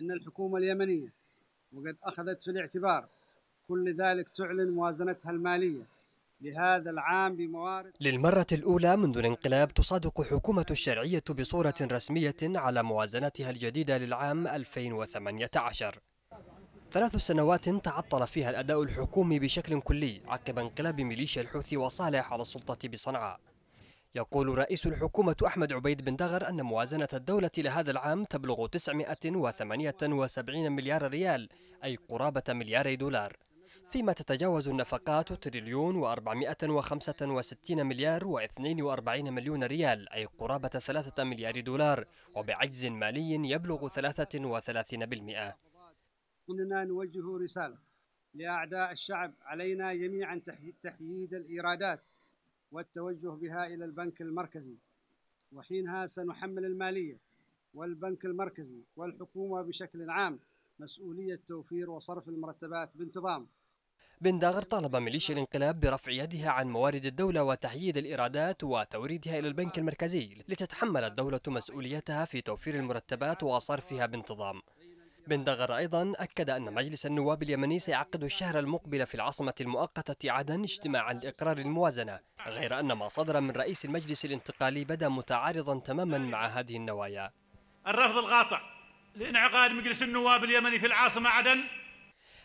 أن الحكومة اليمنية وقد أخذت في الاعتبار كل ذلك تعلن موازنتها المالية لهذا العام بموارد للمرة الأولى منذ الانقلاب تصادق حكومة الشرعية بصورة رسمية على موازنتها الجديدة للعام 2018 ثلاث سنوات تعطل فيها الأداء الحكومي بشكل كلي عقب انقلاب ميليشيا الحوثي وصالح على السلطة بصنعاء يقول رئيس الحكومة أحمد عبيد بن دغر أن موازنة الدولة لهذا العام تبلغ 978 مليار ريال أي قرابة ملياري دولار فيما تتجاوز النفقات تريليون و465 مليار و42 مليون ريال أي قرابة 3 مليار دولار وبعجز مالي يبلغ 33% إننا نوجه رسالة لأعداء الشعب علينا جميعا تحييد الإيرادات والتوجه بها إلى البنك المركزي وحينها سنحمل المالية والبنك المركزي والحكومة بشكل عام مسؤولية توفير وصرف المرتبات بانتظام بن داغر طالب ميليشيا الانقلاب برفع يدها عن موارد الدولة وتحييد الإيرادات وتوريدها إلى البنك المركزي لتتحمل الدولة مسؤوليتها في توفير المرتبات وصرفها بانتظام بن دغر أيضا أكد أن مجلس النواب اليمني سيعقد الشهر المقبل في العاصمة المؤقتة عدن اجتماعا لإقرار الموازنة غير أن ما صدر من رئيس المجلس الانتقالي بدا متعارضا تماما مع هذه النوايا الرفض القاطع لانعقاد مجلس النواب اليمني في العاصمة عدن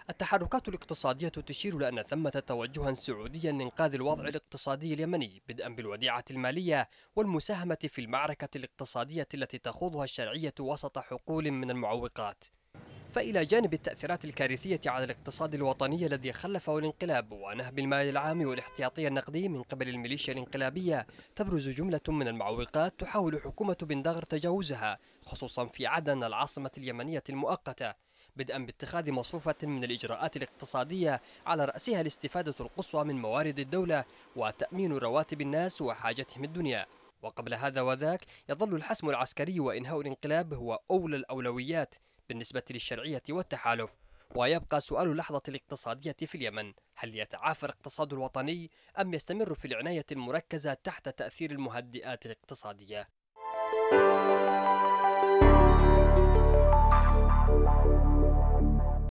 التحركات الاقتصادية تشير لأن ثمة توجها سعوديا لإنقاذ الوضع الاقتصادي اليمني بدءا بالوديعة المالية والمساهمة في المعركة الاقتصادية التي تخوضها الشرعية وسط حقول من المعوقات فإلى جانب التأثيرات الكارثية على الاقتصاد الوطني الذي خلفه الانقلاب ونهب المال العام والاحتياطي النقدي من قبل الميليشيا الانقلابية تبرز جملة من المعوقات تحاول حكومة بندغر تجاوزها خصوصا في عدن العاصمة اليمنية المؤقتة بدءا باتخاذ مصفوفة من الإجراءات الاقتصادية على رأسها الاستفادة القصوى من موارد الدولة وتأمين رواتب الناس وحاجتهم الدنيا وقبل هذا وذاك يظل الحسم العسكري وإنهاء الانقلاب هو أولى الأولويات بالنسبة للشرعية والتحالف ويبقى سؤال اللحظة الاقتصادية في اليمن هل يتعافى الاقتصاد الوطني أم يستمر في العناية المركزة تحت تأثير المهدئات الاقتصادية؟